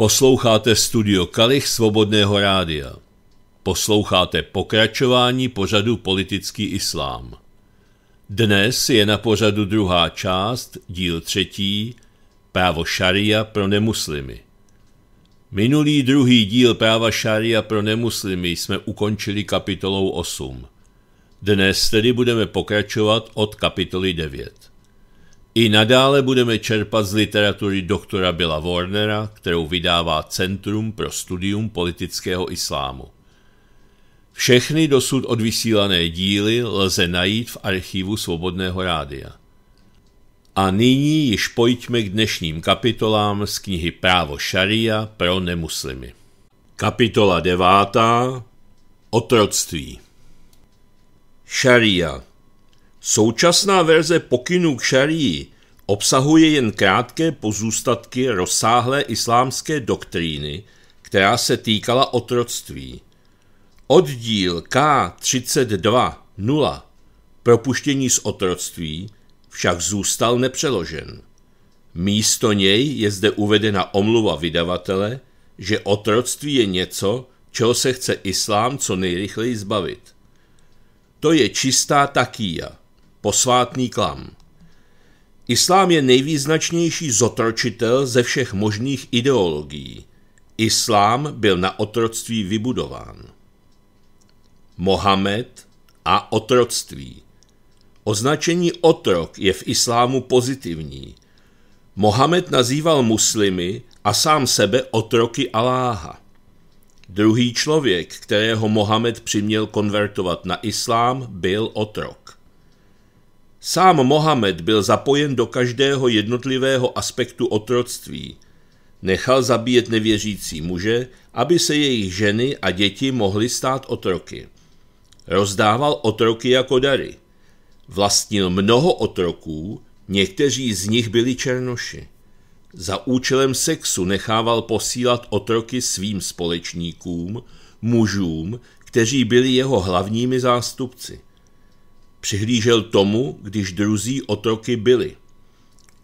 Posloucháte studio Kalich Svobodného rádia. Posloucháte pokračování pořadu Politický islám. Dnes je na pořadu druhá část, díl třetí, právo šaria pro nemuslimy. Minulý druhý díl práva šaria pro nemuslimy jsme ukončili kapitolou 8. Dnes tedy budeme pokračovat od kapitoly 9. I nadále budeme čerpat z literatury doktora Billa Warnera, kterou vydává Centrum pro studium politického islámu. Všechny dosud odvysílané díly lze najít v archivu Svobodného rádia. A nyní již pojďme k dnešním kapitolám z knihy Právo šaria pro nemuslimy. Kapitola devátá. Otroctví Šaria Současná verze pokynů k šarii obsahuje jen krátké pozůstatky rozsáhlé islámské doktríny, která se týkala otroctví. Oddíl K32.0 Propuštění z otroctví však zůstal nepřeložen. Místo něj je zde uvedena omluva vydavatele, že otroctví je něco, čeho se chce islám co nejrychleji zbavit. To je čistá takýja – Posvátný klam. Islám je nejvýznačnější zotročitel ze všech možných ideologií. Islám byl na otroctví vybudován. Mohamed a otroctví. Označení otrok je v islámu pozitivní. Mohamed nazýval muslimy a sám sebe otroky Aláha. Druhý člověk, kterého Mohamed přiměl konvertovat na islám, byl otrok. Sám Mohamed byl zapojen do každého jednotlivého aspektu otroctví. Nechal zabíjet nevěřící muže, aby se jejich ženy a děti mohly stát otroky. Rozdával otroky jako dary. Vlastnil mnoho otroků, někteří z nich byli černoši. Za účelem sexu nechával posílat otroky svým společníkům, mužům, kteří byli jeho hlavními zástupci. Přihlížel tomu, když druzí otroky byli.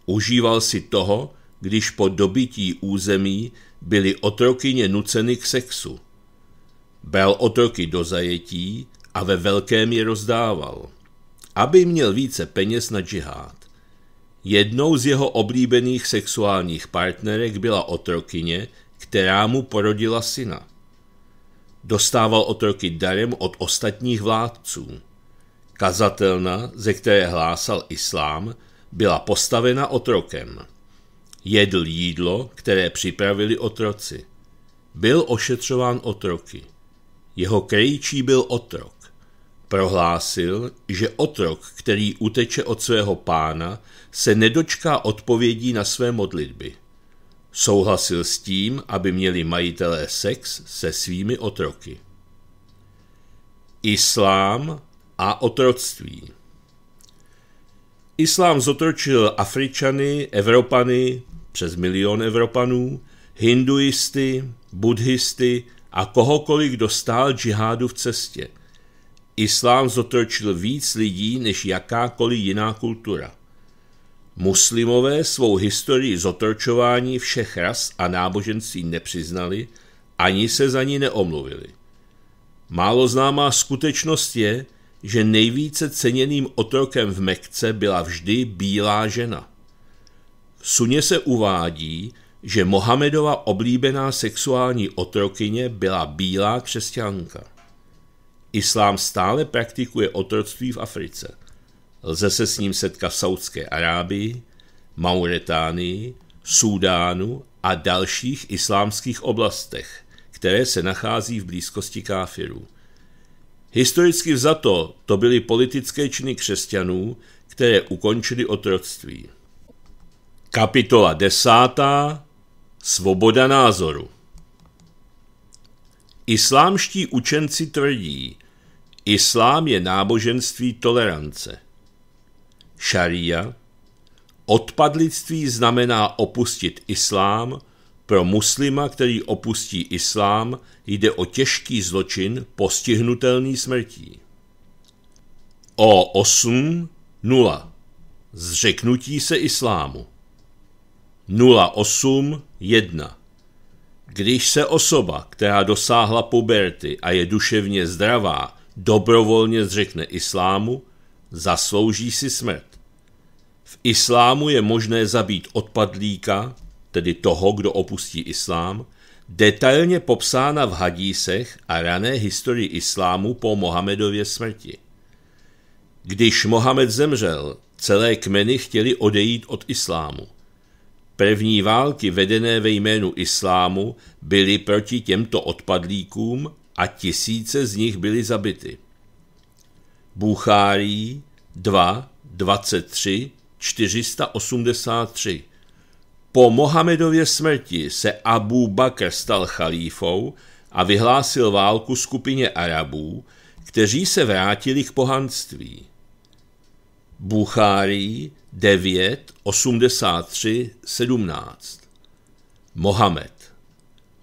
Užíval si toho, když po dobití území byly otrokyně nuceny k sexu. Bral otroky do zajetí a ve velkém je rozdával, aby měl více peněz na džihád. Jednou z jeho oblíbených sexuálních partnerek byla otrokyně, která mu porodila syna. Dostával otroky darem od ostatních vládců. Kazatelna, ze které hlásal islám, byla postavena otrokem. Jedl jídlo, které připravili otroci. Byl ošetřován otroky. Jeho krejčí byl otrok. Prohlásil, že otrok, který uteče od svého pána, se nedočká odpovědí na své modlitby. Souhlasil s tím, aby měli majitelé sex se svými otroky. Islám a otroctví. Islám zotročil Afričany, Evropany, přes milion Evropanů, hinduisty, buddhisty a kohokoliv, kdo stál džihádu v cestě. Islám zotročil víc lidí než jakákoliv jiná kultura. Muslimové svou historii zotročování všech ras a náboženství nepřiznali, ani se za ní neomluvili. Málo známá skutečnost je, že nejvíce ceněným otrokem v Mekce byla vždy bílá žena. V suně se uvádí, že Mohamedova oblíbená sexuální otrokyně byla bílá křesťanka. Islám stále praktikuje otroctví v Africe. Lze se s ním setkat v Saudské Arábii, Mauretánii, Súdánu a dalších islámských oblastech, které se nachází v blízkosti káfirů. Historicky vzato to byly politické činy křesťanů, které ukončily otroctví. Kapitola 10. Svoboda názoru Islámští učenci tvrdí, islám je náboženství tolerance. Šaria, odpadlictví znamená opustit islám, pro muslima, který opustí islám, jde o těžký zločin postihnutelný smrtí. O8 0. Zřeknutí se islámu. 081. Když se osoba, která dosáhla puberty a je duševně zdravá, dobrovolně zřekne islámu, zaslouží si smrt. V islámu je možné zabít odpadlíka, tedy toho, kdo opustí islám, detailně popsána v hadísech a rané historii islámu po Mohamedově smrti. Když Mohamed zemřel, celé kmeny chtěli odejít od islámu. První války vedené ve jménu islámu byly proti těmto odpadlíkům a tisíce z nich byly zabity. Buchárý 2, 23, 483 po Mohamedově smrti se Abu Bakr stal chalífou a vyhlásil válku skupině Arabů, kteří se vrátili k pohanství. Buchárí 9, 83, 17 Mohamed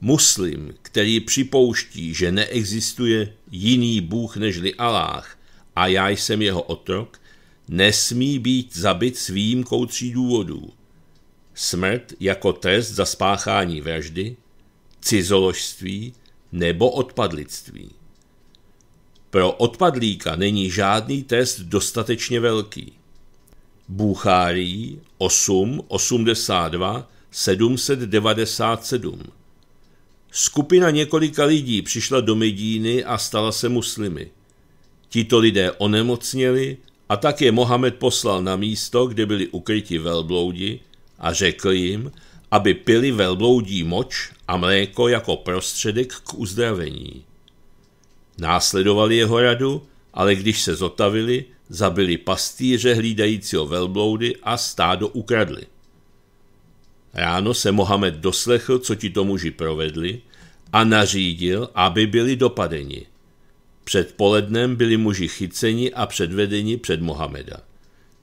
Muslim, který připouští, že neexistuje jiný Bůh nežli Aláh a já jsem jeho otrok, nesmí být zabit s výjimkou tří důvodů – smrt jako trest za spáchání vraždy, cizoložství nebo odpadlictví. Pro odpadlíka není žádný trest dostatečně velký. Bůchárí 8, 82, 797 Skupina několika lidí přišla do Medíny a stala se muslimy. Tito lidé onemocněli a tak je Mohamed poslal na místo, kde byli ukryti velbloudi, a řekl jim, aby pili velbloudí moč a mléko jako prostředek k uzdravení. Následovali jeho radu, ale když se zotavili, zabili pastýře hlídajícího velbloudy a stádo ukradli. Ráno se Mohamed doslechl, co ti to muži provedli, a nařídil, aby byli dopadeni. Před polednem byli muži chyceni a předvedeni před Mohameda.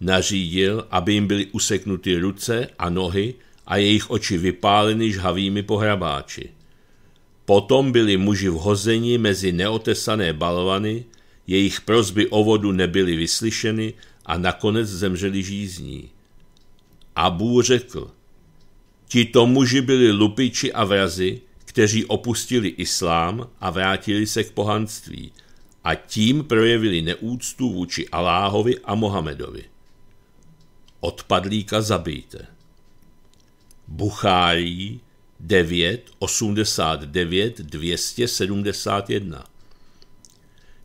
Nařídil, aby jim byly useknuty ruce a nohy a jejich oči vypáleny žhavými pohrabáči. Potom byli muži vhozeni mezi neotesané balvany, jejich prozby o vodu nebyly vyslyšeny a nakonec zemřeli žízní. Abů řekl, tito muži byli lupiči a vrazi, kteří opustili islám a vrátili se k pohanství a tím projevili neúctu vůči Aláhovi a Mohamedovi. Odpadlíka zabijte. Buchárý 9 89 271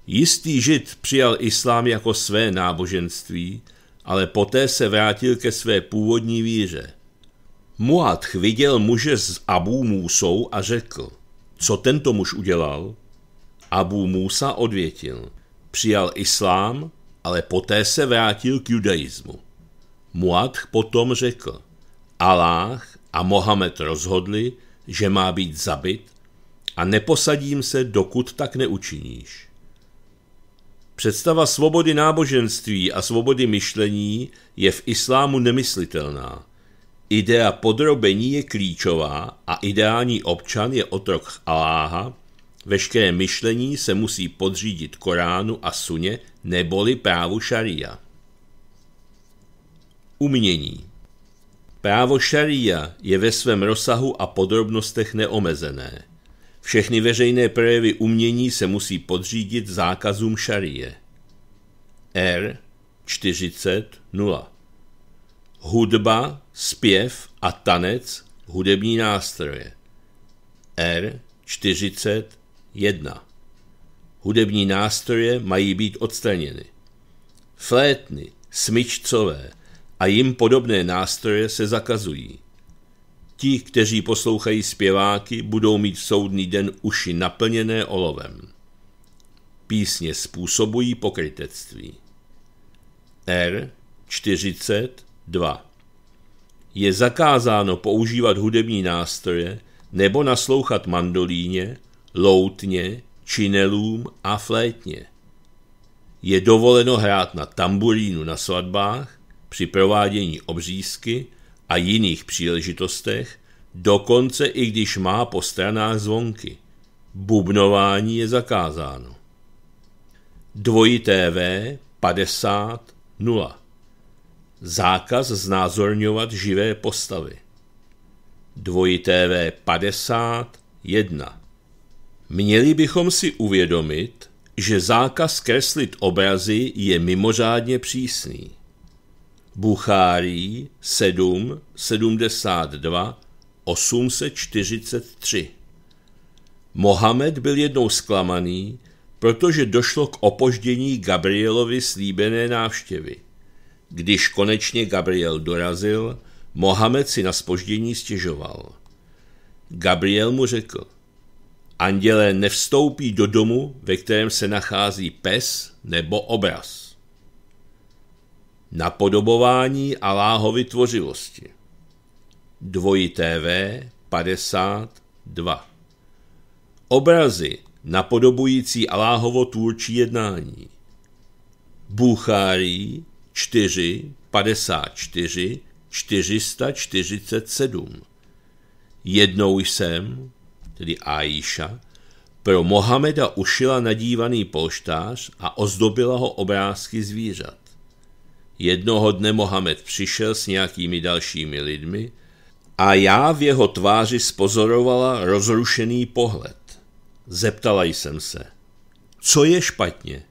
Jistý žid přijal islám jako své náboženství, ale poté se vrátil ke své původní víře. Muadch viděl muže s Abu Musou a řekl, co tento muž udělal? Abu Musa odvětil, přijal islám, ale poté se vrátil k judaismu. Muadh potom řekl, Aláh a Mohamed rozhodli, že má být zabit a neposadím se, dokud tak neučiníš. Představa svobody náboženství a svobody myšlení je v islámu nemyslitelná. Idea podrobení je klíčová a ideální občan je otrok Aláha, veškeré myšlení se musí podřídit Koránu a Suně neboli právu šaria. Umění Právo šaria je ve svém rozsahu a podrobnostech neomezené. Všechny veřejné projevy umění se musí podřídit zákazům šarie. R 40 0 Hudba, zpěv a tanec hudební nástroje. R 40 1 Hudební nástroje mají být odstraněny. Flétny, smyčcové, a jim podobné nástroje se zakazují. Ti, kteří poslouchají zpěváky, budou mít v soudný den uši naplněné olovem. Písně způsobují pokrytectví. R 42 Je zakázáno používat hudební nástroje nebo naslouchat mandolíně, loutně, činelům a flétně. Je dovoleno hrát na tamburínu na svatbách, při provádění obřízky a jiných příležitostech, dokonce i když má po stranách zvonky. Bubnování je zakázáno. Dvojité V 50 0 Zákaz znázorňovat živé postavy. Dvojité V 50 1 Měli bychom si uvědomit, že zákaz kreslit obrazy je mimořádně přísný. Buchárí 7, 72, 843. Mohamed byl jednou zklamaný, protože došlo k opoždění Gabrielovi slíbené návštěvy. Když konečně Gabriel dorazil, Mohamed si na spoždění stěžoval. Gabriel mu řekl, andělé nevstoupí do domu, ve kterém se nachází pes nebo obraz. Napodobování Aláhovy tvořivosti. Dvojité V 52. Obrazy napodobující Aláhovo tvůrčí jednání. Buchárí 4, 54, 447. Jednou jsem, tedy Aisha, pro Mohameda ušila nadívaný polštář a ozdobila ho obrázky zvířat. Jednoho dne Mohamed přišel s nějakými dalšími lidmi a já v jeho tváři spozorovala rozrušený pohled. Zeptala jsem se, co je špatně?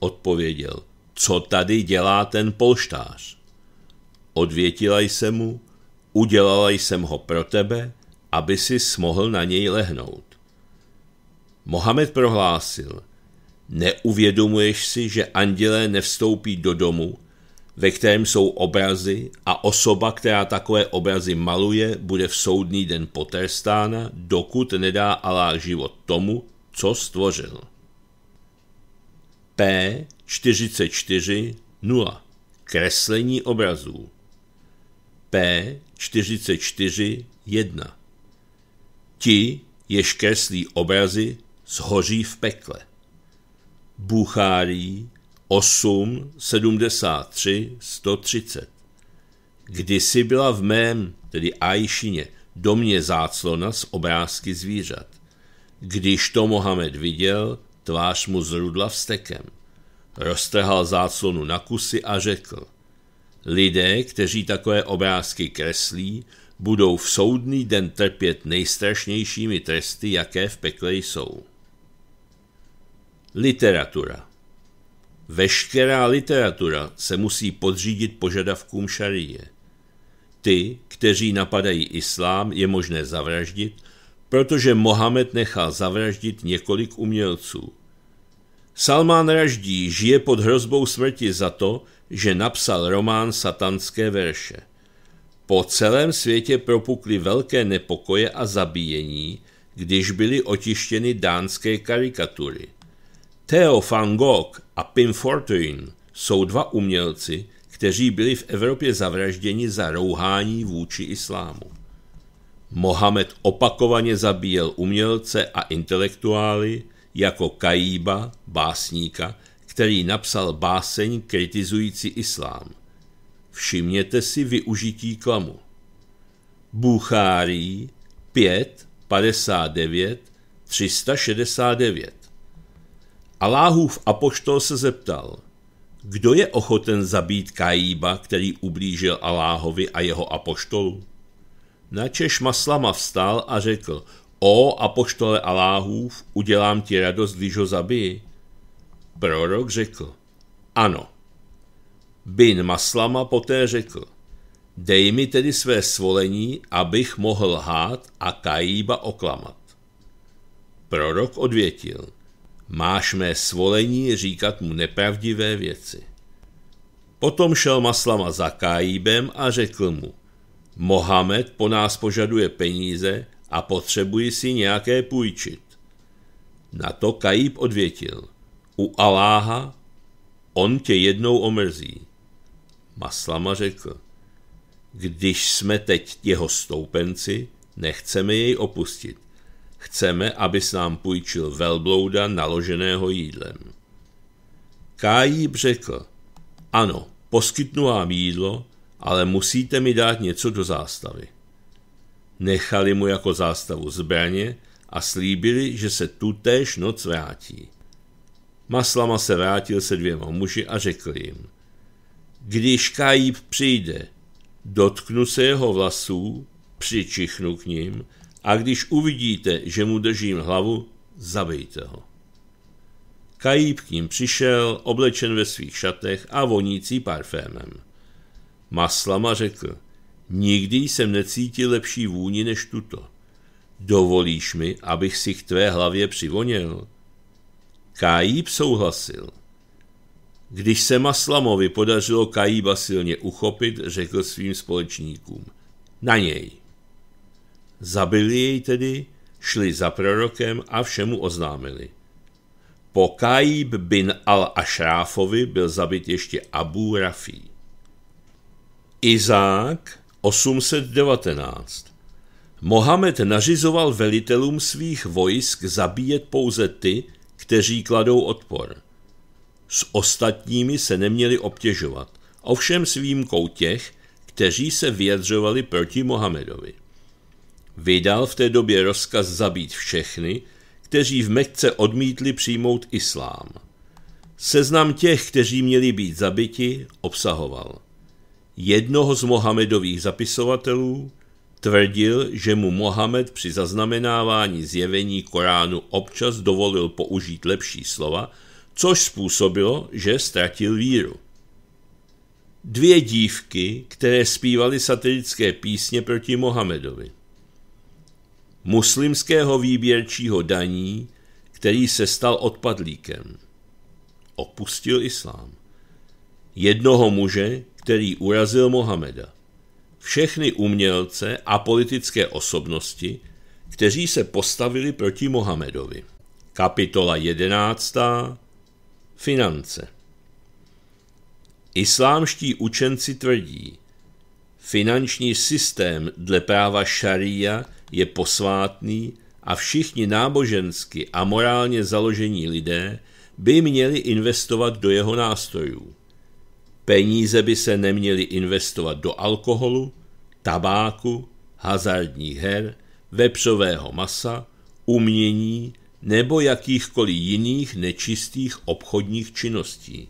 Odpověděl, co tady dělá ten polštář? Odvětila jsem mu, udělala jsem ho pro tebe, aby si mohl na něj lehnout. Mohamed prohlásil, neuvědomuješ si, že andělé nevstoupí do domu, ve kterém jsou obrazy a osoba, která takové obrazy maluje, bude v soudný den potrestána, dokud nedá Alá život tomu, co stvořil. P 44 0 Kreslení obrazů P 44 1 Ti, jež kreslí obrazy, zhoří v pekle. Buchárý 8, 73, 130. Kdysi byla v mém, tedy Ajšině, domě záclona s obrázky zvířat. Když to Mohamed viděl, tvář mu zrudla vstekem. Roztrhal záclonu na kusy a řekl, lidé, kteří takové obrázky kreslí, budou v soudný den trpět nejstrašnějšími tresty, jaké v pekle jsou. Literatura Veškerá literatura se musí podřídit požadavkům šarie. Ty, kteří napadají islám, je možné zavraždit, protože Mohamed nechal zavraždit několik umělců. Salmán Raždí žije pod hrozbou smrti za to, že napsal román Satanské verše. Po celém světě propukly velké nepokoje a zabíjení, když byly otištěny dánské karikatury. Theo van Gogh a Pim Fortuyn jsou dva umělci, kteří byli v Evropě zavražděni za rouhání vůči islámu. Mohamed opakovaně zabíjel umělce a intelektuály jako Kajíba, básníka, který napsal báseň kritizující islám. Všimněte si využití klamu. Buchárí 5, 59, 369 Aláhův apoštol se zeptal, kdo je ochoten zabít Kajíba, který ublížil Aláhovi a jeho apoštolu? Načeš Maslama vstal a řekl, o apoštole Aláhův, udělám ti radost, když ho zabiji. Prorok řekl, ano. Bin Maslama poté řekl, dej mi tedy své svolení, abych mohl lhát a Kajíba oklamat. Prorok odvětil, Máš mé svolení říkat mu nepravdivé věci. Potom šel Maslama za Kájíbem a řekl mu, Mohamed po nás požaduje peníze a potřebuji si nějaké půjčit. Na to Kajíb odvětil, u Aláha on tě jednou omrzí. Maslama řekl, když jsme teď jeho stoupenci, nechceme jej opustit. Chceme, abys nám půjčil velblouda naloženého jídlem. Kájib řekl, ano, poskytnu vám jídlo, ale musíte mi dát něco do zástavy. Nechali mu jako zástavu zbraně a slíbili, že se tutéž noc vrátí. Maslama se vrátil se dvěma muži a řekl jim, když Kajíb přijde, dotknu se jeho vlasů, přičichnu k ním a když uvidíte, že mu držím hlavu, zabijte ho. Kajíp k ním přišel, oblečen ve svých šatech a vonící parfémem. Maslama řekl, nikdy jsem necítil lepší vůni než tuto. Dovolíš mi, abych si k tvé hlavě přivonil? Kajíp souhlasil. Když se Maslamovi podařilo Kajíba silně uchopit, řekl svým společníkům. Na něj. Zabili jej tedy, šli za prorokem a všemu oznámili. Po Kaib bin al-Ašráfovi byl zabit ještě Abu Rafi. Izák 819 Mohamed nařizoval velitelům svých vojsk zabíjet pouze ty, kteří kladou odpor. S ostatními se neměli obtěžovat, ovšem s výjimkou těch, kteří se vyjadřovali proti Mohamedovi vydal v té době rozkaz zabít všechny, kteří v Mekce odmítli přijmout islám. Seznam těch, kteří měli být zabiti, obsahoval jednoho z Mohamedových zapisovatelů, tvrdil, že mu Mohamed při zaznamenávání zjevení Koránu občas dovolil použít lepší slova, což způsobilo, že ztratil víru. Dvě dívky, které zpívaly satirické písně proti Mohamedovi muslimského výběrčího daní, který se stal odpadlíkem. Opustil islám. Jednoho muže, který urazil Mohameda. Všechny umělce a politické osobnosti, kteří se postavili proti Mohamedovi. Kapitola 11. Finance Islámští učenci tvrdí, finanční systém dle práva šaria je posvátný a všichni nábožensky a morálně založení lidé by měli investovat do jeho nástrojů. Peníze by se neměly investovat do alkoholu, tabáku, hazardních her, vepřového masa, umění nebo jakýchkoliv jiných nečistých obchodních činností.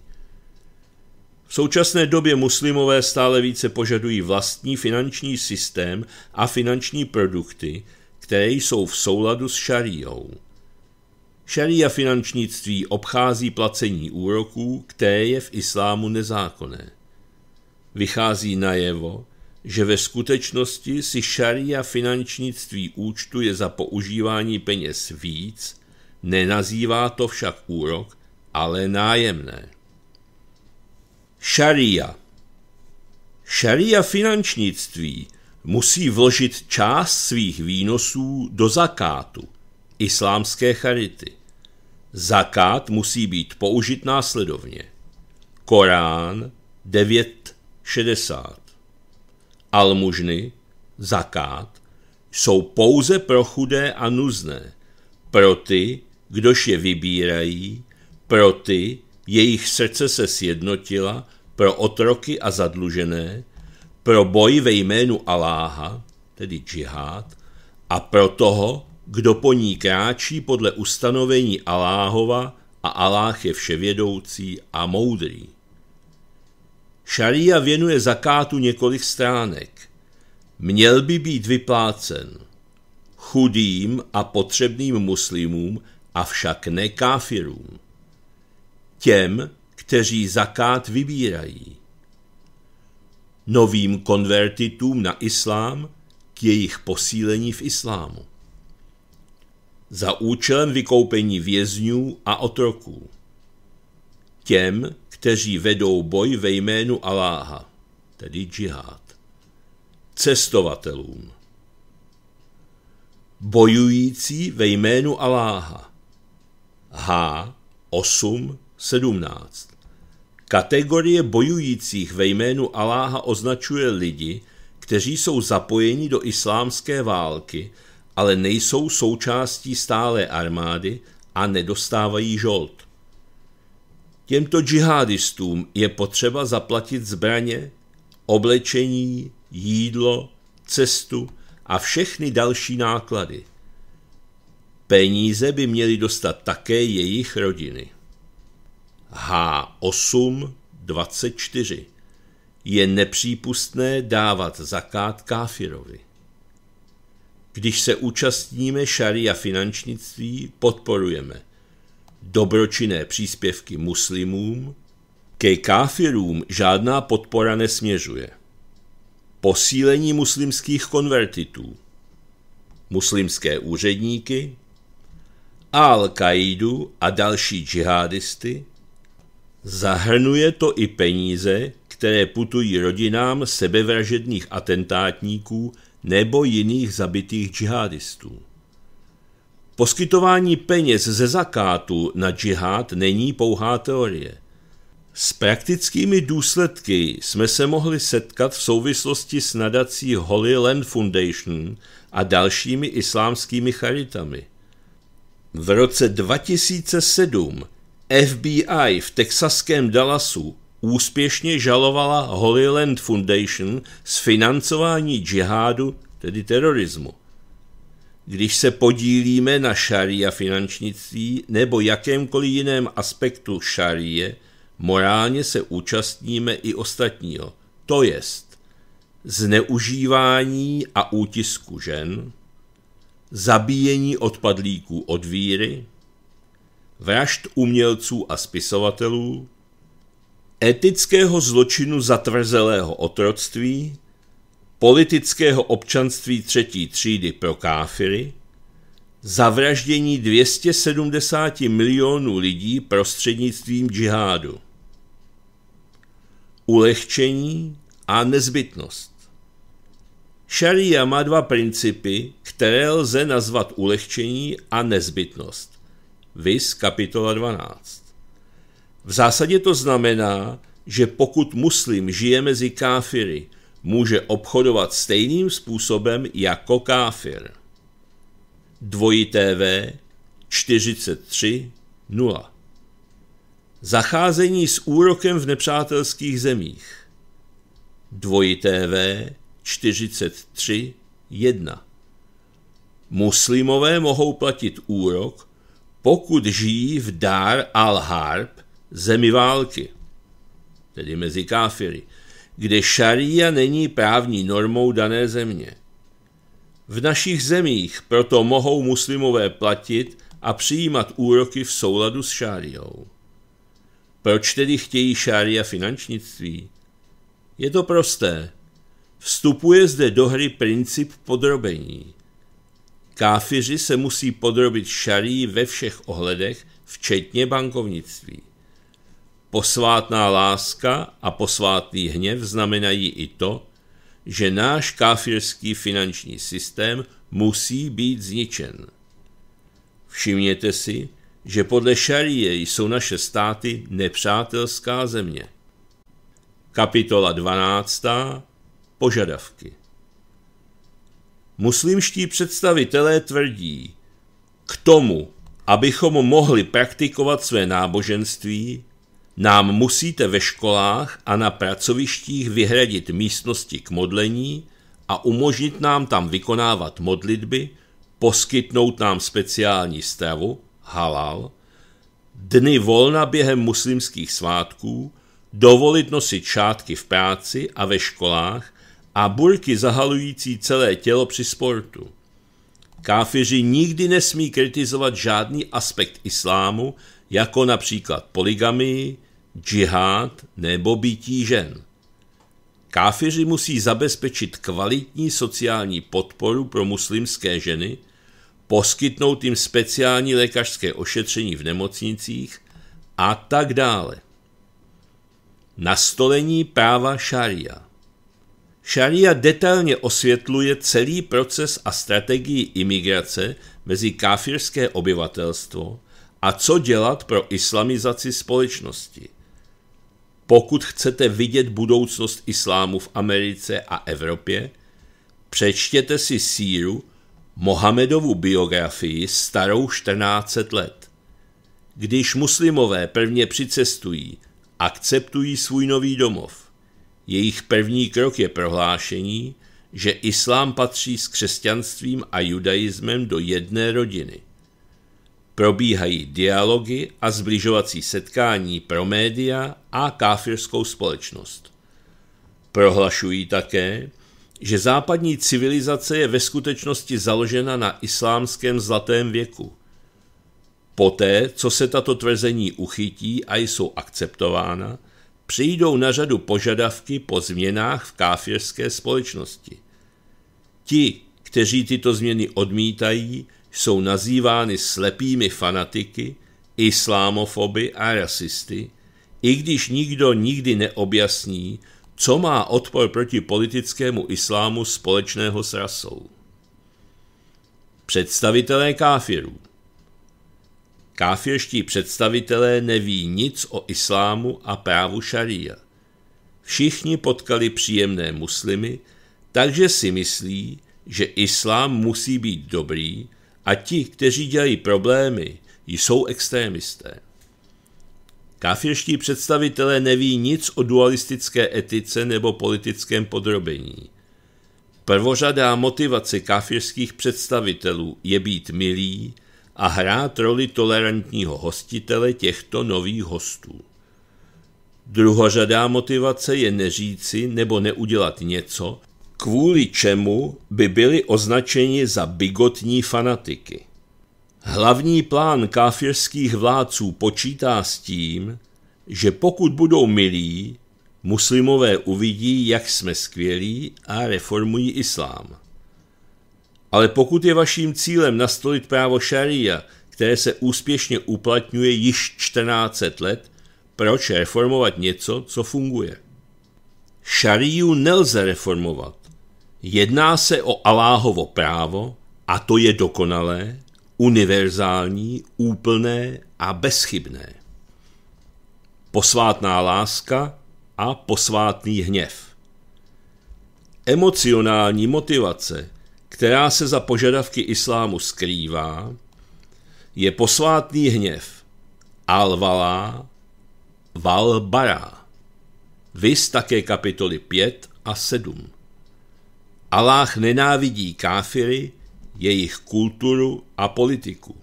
V současné době muslimové stále více požadují vlastní finanční systém a finanční produkty, které jsou v souladu s šarijou. Šaria finančnictví obchází placení úroků, které je v islámu nezákonné. Vychází najevo, že ve skutečnosti si šaria finančnictví účtuje za používání peněz víc, nenazývá to však úrok, ale nájemné. Šaria. Šaria finančnictví musí vložit část svých výnosů do zakátu, islámské charity. Zakát musí být použit následovně. Korán 9.60 Almužny, zakát, jsou pouze pro chudé a nuzné, pro ty, kdož je vybírají, pro ty, jejich srdce se sjednotila pro otroky a zadlužené, pro boj ve jménu Aláha, tedy džihád, a pro toho, kdo po ní kráčí podle ustanovení Aláhova a Aláh je vševědoucí a moudrý. Šaria věnuje zakátu několik stránek. Měl by být vyplácen chudým a potřebným muslimům, avšak ne káfirům. Těm, kteří zakát vybírají. Novým konvertitům na islám k jejich posílení v islámu. Za účelem vykoupení vězňů a otroků. Těm, kteří vedou boj ve jménu Aláha, tedy džihad. Cestovatelům. Bojující ve jménu Aláha. H. 8, 17. Kategorie bojujících ve jménu Aláha označuje lidi, kteří jsou zapojeni do islámské války, ale nejsou součástí stále armády a nedostávají žolt. Těmto džihadistům je potřeba zaplatit zbraně, oblečení, jídlo, cestu a všechny další náklady. Peníze by měly dostat také jejich rodiny. H8.24 je nepřípustné dávat zakát káfirovi. Když se účastníme šaria finančnictví, podporujeme dobročinné příspěvky muslimům, ke káfirům žádná podpora nesměřuje. Posílení muslimských konvertitů, muslimské úředníky, Al-Kaidu a další džihadisty, Zahrnuje to i peníze, které putují rodinám sebevražedných atentátníků nebo jiných zabitých džihadistů. Poskytování peněz ze zakátu na džihad není pouhá teorie. S praktickými důsledky jsme se mohli setkat v souvislosti s nadací Holy Land Foundation a dalšími islámskými charitami. V roce 2007 FBI v texaském Dallasu úspěšně žalovala Holy Land Foundation z financování džihádu, tedy terorismu. Když se podílíme na šaria finančnictví nebo jakémkoliv jiném aspektu šarie, morálně se účastníme i ostatního, to jest zneužívání a útisku žen, zabíjení odpadlíků od víry, vražd umělců a spisovatelů, etického zločinu zatvrzelého otroctví, politického občanství třetí třídy pro káfiry, zavraždění 270 milionů lidí prostřednictvím džihádu. Ulehčení a nezbytnost. Šaria má dva principy, které lze nazvat ulehčení a nezbytnost. Vis kapitola 12. V zásadě to znamená, že pokud muslim žije mezi káfiry, může obchodovat stejným způsobem jako káfir. Dvojité V 43 0. Zacházení s úrokem v nepřátelských zemích. Dvojité V 43 1. Muslimové mohou platit úrok, pokud žijí v Dar al-Harb, zemi války, tedy mezi káfiry, kde šaria není právní normou dané země. V našich zemích proto mohou muslimové platit a přijímat úroky v souladu s šáriou. Proč tedy chtějí šária finančnictví? Je to prosté. Vstupuje zde do hry princip podrobení. Káfiři se musí podrobit šarí ve všech ohledech, včetně bankovnictví. Posvátná láska a posvátný hněv znamenají i to, že náš káfirský finanční systém musí být zničen. Všimněte si, že podle šarie jsou naše státy nepřátelská země. Kapitola 12. Požadavky Muslimští představitelé tvrdí, k tomu, abychom mohli praktikovat své náboženství, nám musíte ve školách a na pracovištích vyhradit místnosti k modlení a umožnit nám tam vykonávat modlitby, poskytnout nám speciální stravu, halal, dny volna během muslimských svátků, dovolit nosit šátky v práci a ve školách a bulky zahalující celé tělo při sportu. Káfiři nikdy nesmí kritizovat žádný aspekt islámu, jako například poligamii, džihad nebo bytí žen. Káfiři musí zabezpečit kvalitní sociální podporu pro muslimské ženy, poskytnout jim speciální lékařské ošetření v nemocnicích a tak dále. Nastolení práva šaria Šaria detailně osvětluje celý proces a strategii imigrace mezi káfirské obyvatelstvo a co dělat pro islamizaci společnosti. Pokud chcete vidět budoucnost islámu v Americe a Evropě, přečtěte si síru Mohamedovu biografii starou 14 let. Když muslimové prvně přicestují, akceptují svůj nový domov. Jejich první krok je prohlášení, že islám patří s křesťanstvím a judaismem do jedné rodiny. Probíhají dialogy a zbližovací setkání pro média a káfirskou společnost. Prohlašují také, že západní civilizace je ve skutečnosti založena na islámském zlatém věku. Poté, co se tato tvrzení uchytí a jsou akceptována, přijdou na řadu požadavky po změnách v káfirské společnosti. Ti, kteří tyto změny odmítají, jsou nazývány slepými fanatiky, islámofoby a rasisty, i když nikdo nikdy neobjasní, co má odpor proti politickému islámu společného s rasou. Představitelé káfirů – Káfirští představitelé neví nic o islámu a právu šaria. Všichni potkali příjemné muslimy, takže si myslí, že islám musí být dobrý a ti, kteří dělají problémy, jsou extrémisté. Káfirští představitelé neví nic o dualistické etice nebo politickém podrobení. Prvořadá motivace káfirských představitelů je být milý, a hrát roli tolerantního hostitele těchto nových hostů. Druhořadá motivace je neříci nebo neudělat něco, kvůli čemu by byli označeni za bigotní fanatiky. Hlavní plán káfirských vládců počítá s tím, že pokud budou milí, muslimové uvidí, jak jsme skvělí a reformují islám. Ale pokud je vaším cílem nastolit právo šaria, které se úspěšně uplatňuje již 14 let, proč reformovat něco, co funguje? Šariju nelze reformovat. Jedná se o Aláhovo právo a to je dokonalé, univerzální, úplné a bezchybné. Posvátná láska a posvátný hněv. Emocionální motivace, která se za požadavky islámu skrývá, je posvátný hněv Alvala Valbara, vys také kapitoly 5 a 7. Aláh nenávidí káfiry, jejich kulturu a politiku.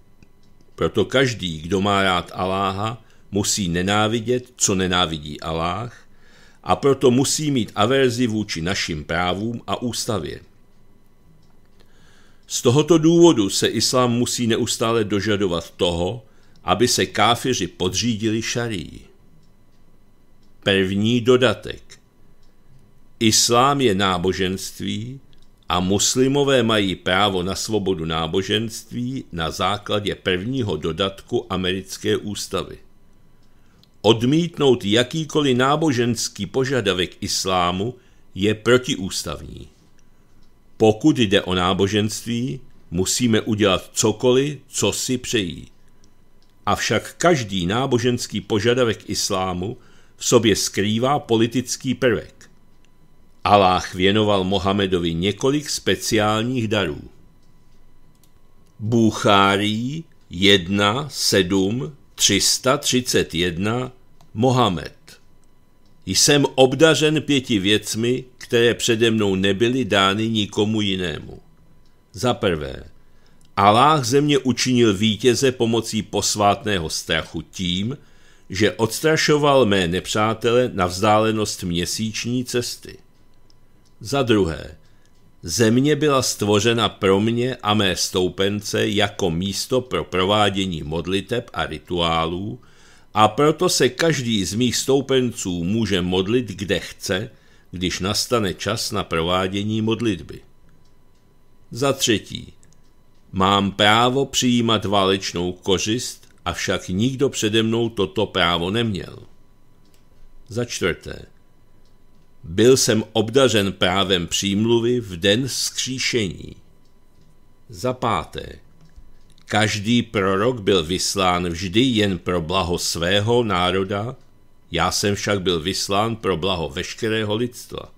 Proto každý, kdo má rád Aláha, musí nenávidět, co nenávidí Aláh, a proto musí mít averzi vůči našim právům a ústavě. Z tohoto důvodu se islám musí neustále dožadovat toho, aby se káfiři podřídili šarii. První dodatek. Islám je náboženství a muslimové mají právo na svobodu náboženství na základě prvního dodatku americké ústavy. Odmítnout jakýkoliv náboženský požadavek islámu je protiústavní. Pokud jde o náboženství, musíme udělat cokoliv, co si přejí. Avšak každý náboženský požadavek islámu v sobě skrývá politický prvek. Aláh věnoval Mohamedovi několik speciálních darů. Bůchárí 1, 7, 331 Mohamed Jsem obdařen pěti věcmi, které přede mnou nebyly dány nikomu jinému. Za prvé, Aláh země učinil vítěze pomocí posvátného strachu tím, že odstrašoval mé nepřátele na vzdálenost měsíční cesty. Za druhé, země byla stvořena pro mě a mé stoupence jako místo pro provádění modliteb a rituálů, a proto se každý z mých stoupenců může modlit kde chce když nastane čas na provádění modlitby. Za třetí, mám právo přijímat válečnou kořist, avšak nikdo přede mnou toto právo neměl. Za čtvrté, byl jsem obdařen právem přímluvy v den skříšení. Za páté, každý prorok byl vyslán vždy jen pro blaho svého národa já jsem však byl vyslán pro blaho veškerého lidstva.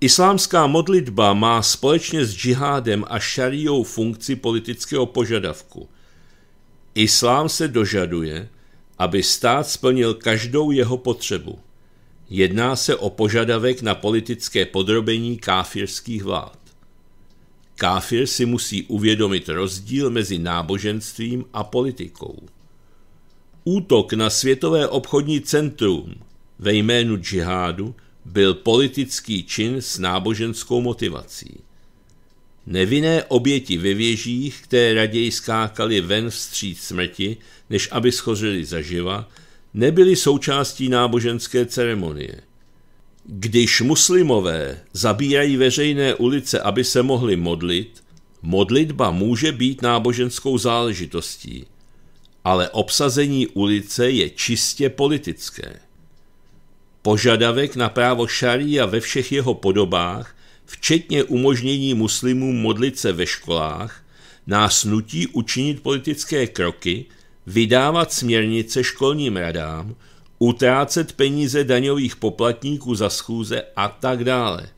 Islámská modlitba má společně s džihádem a šariou funkci politického požadavku. Islám se dožaduje, aby stát splnil každou jeho potřebu. Jedná se o požadavek na politické podrobení káfirských vlád. Káfir si musí uvědomit rozdíl mezi náboženstvím a politikou. Útok na Světové obchodní centrum ve jménu džihádu byl politický čin s náboženskou motivací. Nevinné oběti ve věžích, které raději skákali ven vstříc smrti, než aby schořili zaživa, nebyly součástí náboženské ceremonie. Když muslimové zabírají veřejné ulice, aby se mohli modlit, modlitba může být náboženskou záležitostí – ale obsazení ulice je čistě politické. Požadavek na právo šaria ve všech jeho podobách, včetně umožnění muslimům modlit se ve školách, nás nutí učinit politické kroky, vydávat směrnice školním radám, utrácet peníze daňových poplatníků za schůze a tak dále.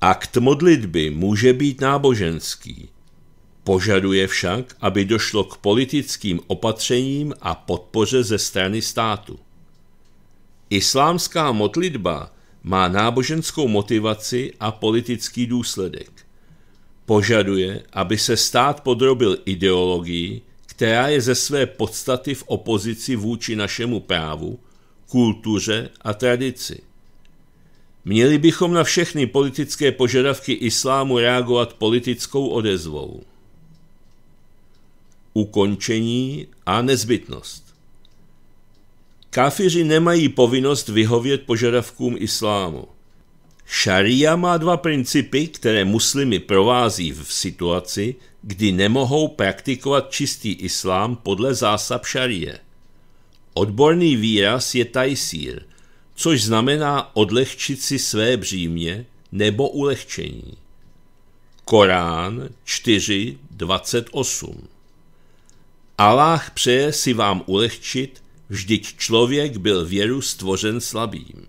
Akt modlitby může být náboženský, Požaduje však, aby došlo k politickým opatřením a podpoře ze strany státu. Islámská modlitba má náboženskou motivaci a politický důsledek. Požaduje, aby se stát podrobil ideologii, která je ze své podstaty v opozici vůči našemu právu, kultuře a tradici. Měli bychom na všechny politické požadavky islámu reagovat politickou odezvou ukončení a nezbytnost. Káfiři nemají povinnost vyhovět požadavkům islámu. Šaria má dva principy, které muslimy provází v situaci, kdy nemohou praktikovat čistý islám podle zásad šarie. Odborný výraz je tajsír, což znamená odlehčit si své břímě nebo ulehčení. Korán 4.28 Aláh přeje si vám ulehčit, vždyť člověk byl věru stvořen slabým.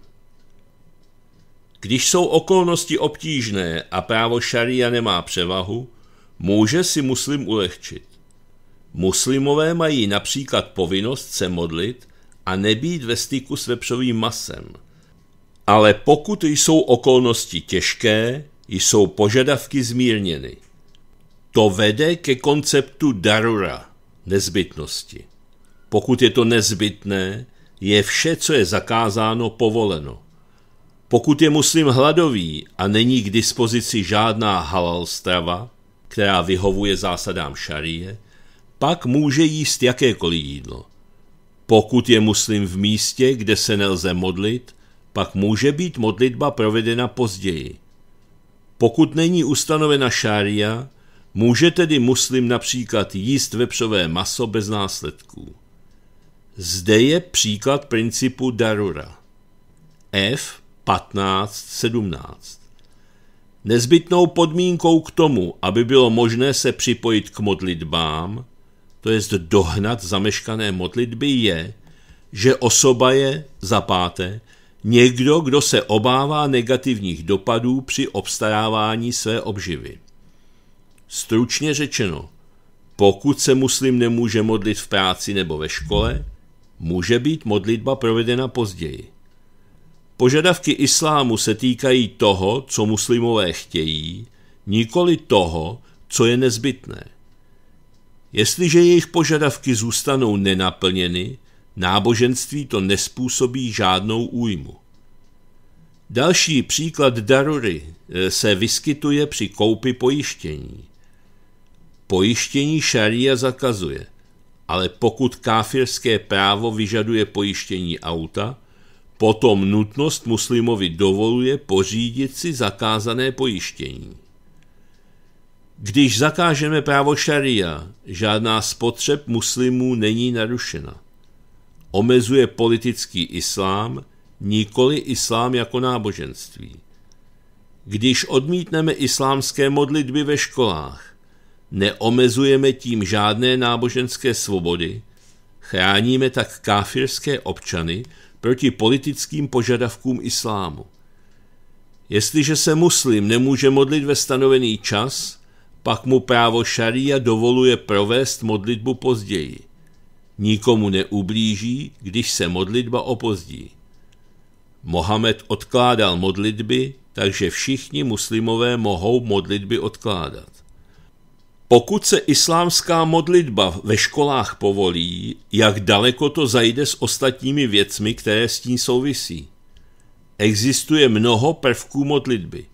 Když jsou okolnosti obtížné a právo šaria nemá převahu, může si muslim ulehčit. Muslimové mají například povinnost se modlit a nebýt ve styku s vepřovým masem. Ale pokud jsou okolnosti těžké, jsou požadavky zmírněny. To vede ke konceptu darura – nezbytnosti. Pokud je to nezbytné, je vše, co je zakázáno, povoleno. Pokud je muslim hladový a není k dispozici žádná halal strava, která vyhovuje zásadám šarie, pak může jíst jakékoliv jídlo. Pokud je muslim v místě, kde se nelze modlit, pak může být modlitba provedena později. Pokud není ustanovena šária, Může tedy muslim například jíst vepřové maso bez následků. Zde je příklad principu darura. F 15.17 Nezbytnou podmínkou k tomu, aby bylo možné se připojit k modlitbám, to jest dohnat zameškané modlitby, je, že osoba je, za páté, někdo, kdo se obává negativních dopadů při obstarávání své obživy. Stručně řečeno, pokud se muslim nemůže modlit v práci nebo ve škole, může být modlitba provedena později. Požadavky islámu se týkají toho, co muslimové chtějí, nikoli toho, co je nezbytné. Jestliže jejich požadavky zůstanou nenaplněny, náboženství to nespůsobí žádnou újmu. Další příklad darury eh, se vyskytuje při koupi pojištění. Pojištění šaria zakazuje, ale pokud káfirské právo vyžaduje pojištění auta, potom nutnost muslimovi dovoluje pořídit si zakázané pojištění. Když zakážeme právo šaria, žádná spotřeb muslimů není narušena. Omezuje politický islám, nikoli islám jako náboženství. Když odmítneme islámské modlitby ve školách, neomezujeme tím žádné náboženské svobody, chráníme tak káfirské občany proti politickým požadavkům islámu. Jestliže se muslim nemůže modlit ve stanovený čas, pak mu právo šaria dovoluje provést modlitbu později. Nikomu neublíží, když se modlitba opozdí. Mohamed odkládal modlitby, takže všichni muslimové mohou modlitby odkládat. Pokud se islámská modlitba ve školách povolí, jak daleko to zajde s ostatními věcmi, které s tím souvisí? Existuje mnoho prvků modlitby.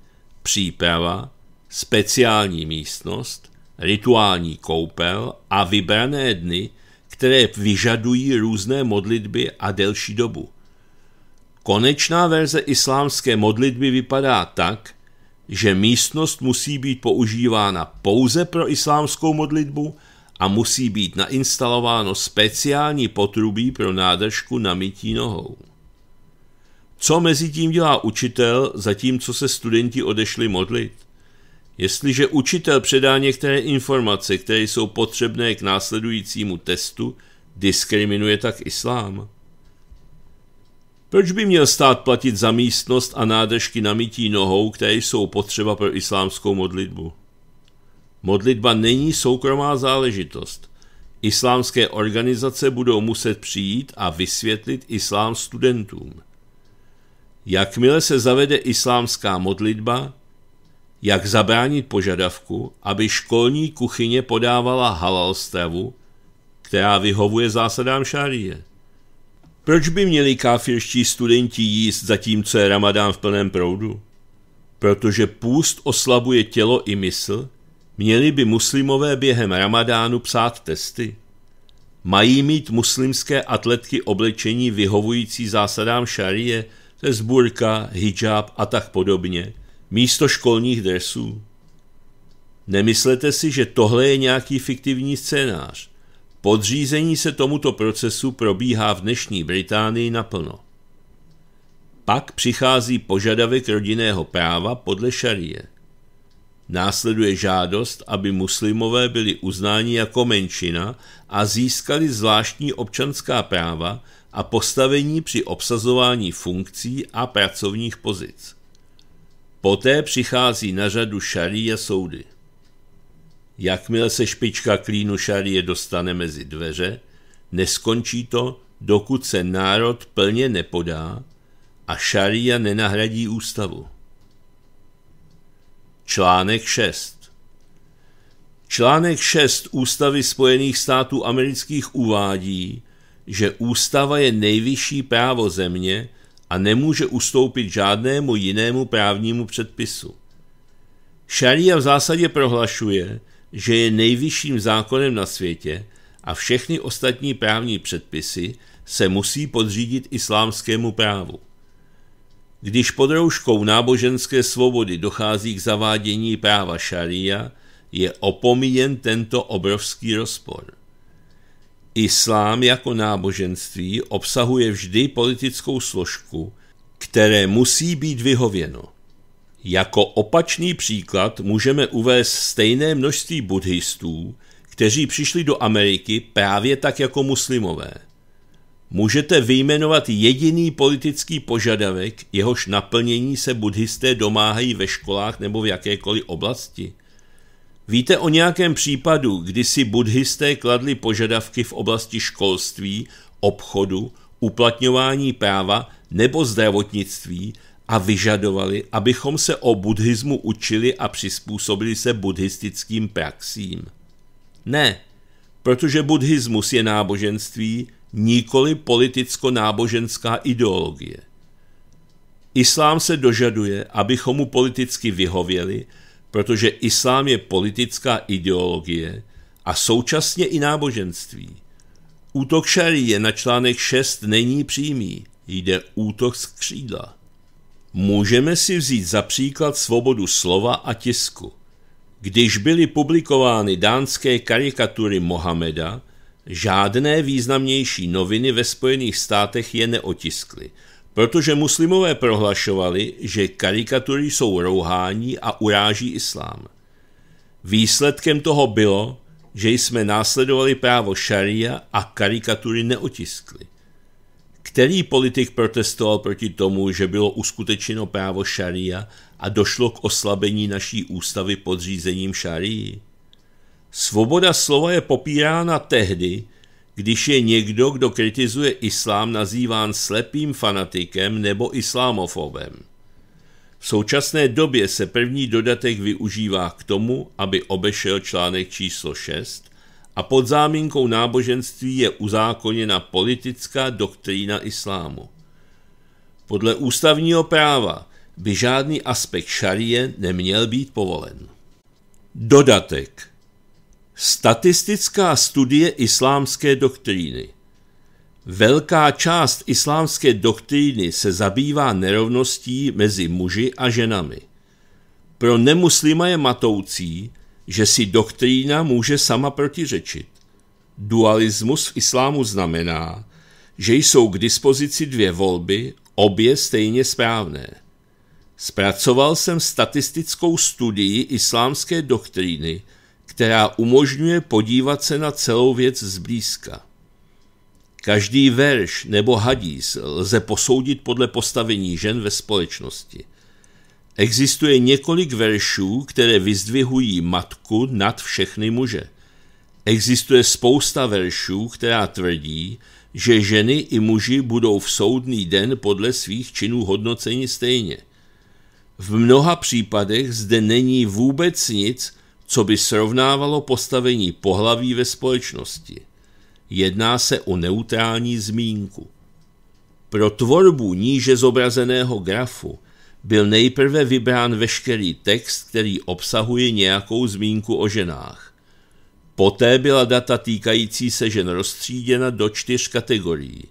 Příprava, speciální místnost, rituální koupel a vybrané dny, které vyžadují různé modlitby a delší dobu. Konečná verze islámské modlitby vypadá tak, že místnost musí být používána pouze pro islámskou modlitbu a musí být nainstalováno speciální potrubí pro nádržku na mytí nohou. Co mezi tím dělá učitel, zatímco se studenti odešli modlit? Jestliže učitel předá některé informace, které jsou potřebné k následujícímu testu, diskriminuje tak islám. Proč by měl stát platit za místnost a nádržky na mytí nohou, které jsou potřeba pro islámskou modlitbu? Modlitba není soukromá záležitost. Islámské organizace budou muset přijít a vysvětlit islám studentům. Jakmile se zavede islámská modlitba, jak zabránit požadavku, aby školní kuchyně podávala halal stravu, která vyhovuje zásadám šárie? Proč by měli káfirští studenti jíst, zatímco je ramadán v plném proudu? Protože půst oslabuje tělo i mysl, měli by muslimové během ramadánu psát testy. Mají mít muslimské atletky oblečení vyhovující zásadám šarie, to je burka, hijab a tak podobně, místo školních dresů. Nemyslete si, že tohle je nějaký fiktivní scénář. Podřízení se tomuto procesu probíhá v dnešní Británii naplno. Pak přichází požadavek rodinného práva podle šarie. Následuje žádost, aby muslimové byli uznáni jako menšina a získali zvláštní občanská práva a postavení při obsazování funkcí a pracovních pozic. Poté přichází na řadu šarí soudy. Jakmile se špička klínu šarie dostane mezi dveře, neskončí to, dokud se národ plně nepodá a šaria nenahradí ústavu. Článek 6 Článek 6 Ústavy Spojených států amerických uvádí, že ústava je nejvyšší právo země a nemůže ustoupit žádnému jinému právnímu předpisu. Šaria v zásadě prohlašuje, že je nejvyšším zákonem na světě a všechny ostatní právní předpisy se musí podřídit islámskému právu. Když pod rouškou náboženské svobody dochází k zavádění práva šaria, je opomíjen tento obrovský rozpor. Islám jako náboženství obsahuje vždy politickou složku, které musí být vyhověno. Jako opačný příklad můžeme uvést stejné množství buddhistů, kteří přišli do Ameriky právě tak jako muslimové. Můžete vyjmenovat jediný politický požadavek, jehož naplnění se buddhisté domáhají ve školách nebo v jakékoliv oblasti? Víte o nějakém případu, kdy si buddhisté kladli požadavky v oblasti školství, obchodu, uplatňování práva nebo zdravotnictví, a vyžadovali, abychom se o buddhismu učili a přizpůsobili se buddhistickým praxím. Ne, protože buddhismus je náboženství, nikoli politicko-náboženská ideologie. Islám se dožaduje, abychom mu politicky vyhověli, protože islám je politická ideologie a současně i náboženství. Útok je na článek 6 není přímý, jde útok z křídla. Můžeme si vzít za příklad svobodu slova a tisku. Když byly publikovány dánské karikatury Mohameda, žádné významnější noviny ve Spojených státech je neotiskly, protože muslimové prohlašovali, že karikatury jsou rouhání a uráží islám. Výsledkem toho bylo, že jsme následovali právo šaria a karikatury neotiskly. Který politik protestoval proti tomu, že bylo uskutečeno právo šaria a došlo k oslabení naší ústavy podřízením šarii? Svoboda slova je popírána tehdy, když je někdo, kdo kritizuje islám, nazýván slepým fanatikem nebo islámofobem. V současné době se první dodatek využívá k tomu, aby obešel článek číslo 6 a pod záminkou náboženství je uzákoněna politická doktrína islámu. Podle ústavního práva by žádný aspekt šarie neměl být povolen. Dodatek Statistická studie islámské doktríny Velká část islámské doktríny se zabývá nerovností mezi muži a ženami. Pro nemuslima je matoucí, že si doktrína může sama protiřečit. Dualismus v islámu znamená, že jsou k dispozici dvě volby, obě stejně správné. Zpracoval jsem statistickou studii islámské doktríny, která umožňuje podívat se na celou věc zblízka. Každý verš nebo hadís lze posoudit podle postavení žen ve společnosti – Existuje několik veršů, které vyzdvihují matku nad všechny muže. Existuje spousta veršů, která tvrdí, že ženy i muži budou v soudný den podle svých činů hodnoceni stejně. V mnoha případech zde není vůbec nic, co by srovnávalo postavení pohlaví ve společnosti. Jedná se o neutrální zmínku. Pro tvorbu níže zobrazeného grafu byl nejprve vybrán veškerý text, který obsahuje nějakou zmínku o ženách. Poté byla data týkající se žen rozstříděna do čtyř kategorií.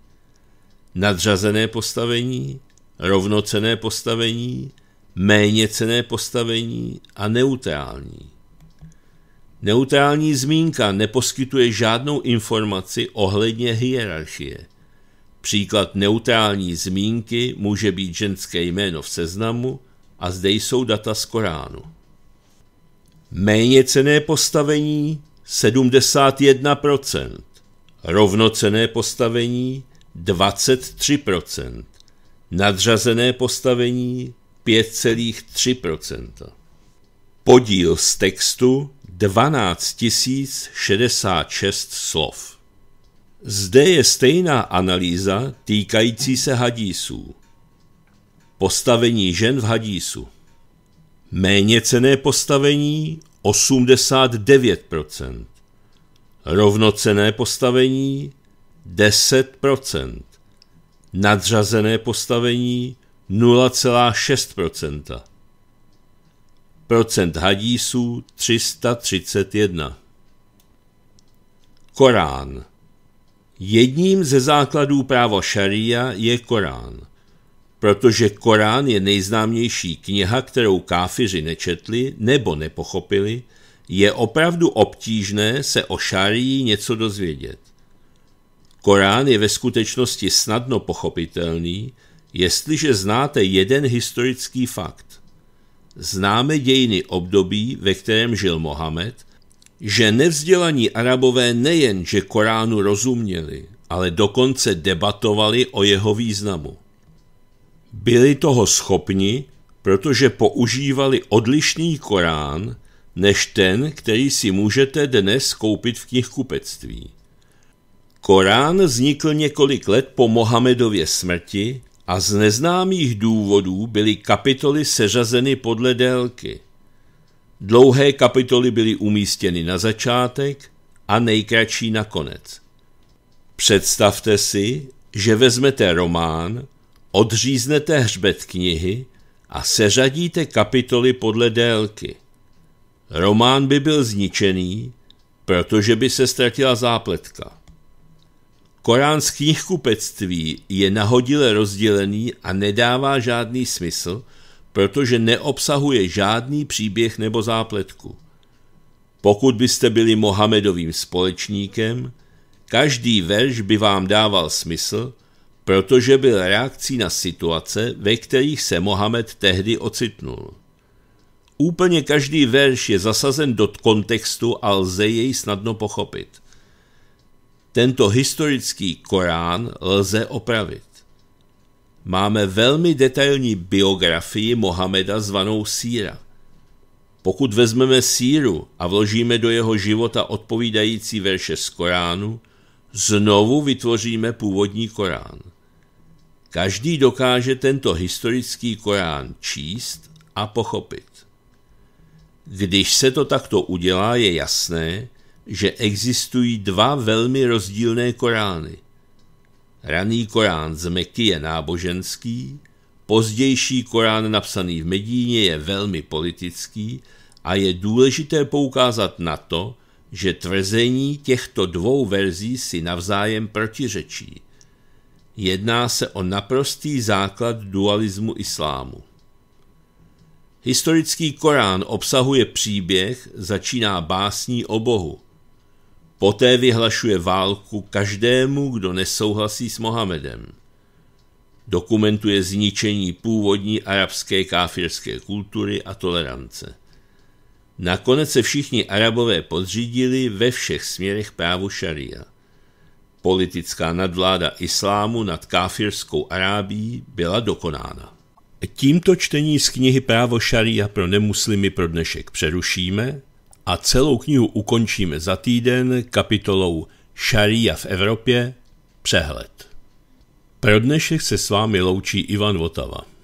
Nadřazené postavení, rovnocené postavení, méněcené postavení a neutrální. Neutrální zmínka neposkytuje žádnou informaci ohledně hierarchie – Příklad neutrální zmínky může být ženské jméno v seznamu a zde jsou data z Koránu. Méně cené postavení 71%, rovnocené postavení 23%, nadřazené postavení 5,3%. Podíl z textu 12 066 slov. Zde je stejná analýza týkající se hadísů. Postavení žen v hadísu. Méně cené postavení 89%. Rovnocené postavení 10%. Nadřazené postavení 0,6%. Procent hadísů 331. Korán Jedním ze základů práva šaria je Korán, protože Korán je nejznámější kniha, kterou káfiři nečetli nebo nepochopili, je opravdu obtížné se o šarii něco dozvědět. Korán je ve skutečnosti snadno pochopitelný, jestliže znáte jeden historický fakt. Známe dějiny období, ve kterém žil Mohamed, že nevzdělaní arabové nejen, že Koránu rozuměli, ale dokonce debatovali o jeho významu. Byli toho schopni, protože používali odlišný Korán než ten, který si můžete dnes koupit v knihkupectví. Korán vznikl několik let po Mohamedově smrti a z neznámých důvodů byly kapitoly seřazeny podle délky – Dlouhé kapitoly byly umístěny na začátek a nejkratší na konec. Představte si, že vezmete román, odříznete hřbet knihy a seřadíte kapitoly podle délky. Román by byl zničený, protože by se ztratila zápletka. Korán z knihkupectví je nahodile rozdělený a nedává žádný smysl, protože neobsahuje žádný příběh nebo zápletku. Pokud byste byli Mohamedovým společníkem, každý verš by vám dával smysl, protože byl reakcí na situace, ve kterých se Mohamed tehdy ocitnul. Úplně každý verš je zasazen do kontextu a lze jej snadno pochopit. Tento historický Korán lze opravit máme velmi detailní biografii Mohameda zvanou Síra. Pokud vezmeme Síru a vložíme do jeho života odpovídající verše z Koránu, znovu vytvoříme původní Korán. Každý dokáže tento historický Korán číst a pochopit. Když se to takto udělá, je jasné, že existují dva velmi rozdílné Korány – Raný Korán z Meky je náboženský, pozdější Korán napsaný v Medíně je velmi politický a je důležité poukázat na to, že tvrzení těchto dvou verzí si navzájem protiřečí. Jedná se o naprostý základ dualismu islámu. Historický Korán obsahuje příběh, začíná básní o Bohu. Poté vyhlašuje válku každému, kdo nesouhlasí s Mohamedem. Dokumentuje zničení původní arabské káfirské kultury a tolerance. Nakonec se všichni arabové podřídili ve všech směrech právu šaria. Politická nadvláda islámu nad káfirskou Arábií byla dokonána. Tímto čtení z knihy Právo šaria pro nemuslimy pro dnešek přerušíme a celou knihu ukončíme za týden kapitolou Šaria v Evropě – přehled. Pro dnešek se s vámi loučí Ivan Votava.